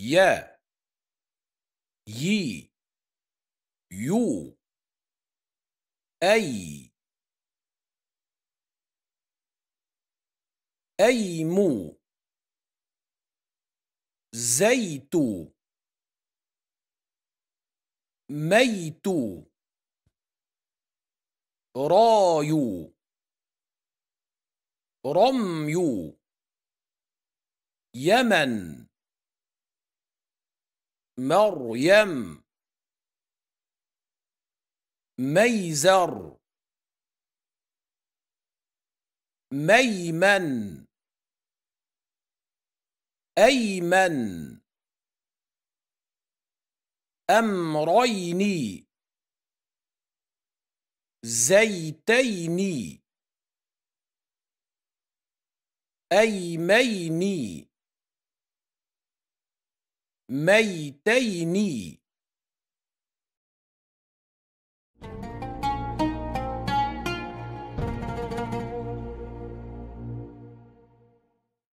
يا يي يو أي أيم زيت ميت راي رمي يمن مريم ميزر ميمن أيمن أمرين زيتين أيمين ميتين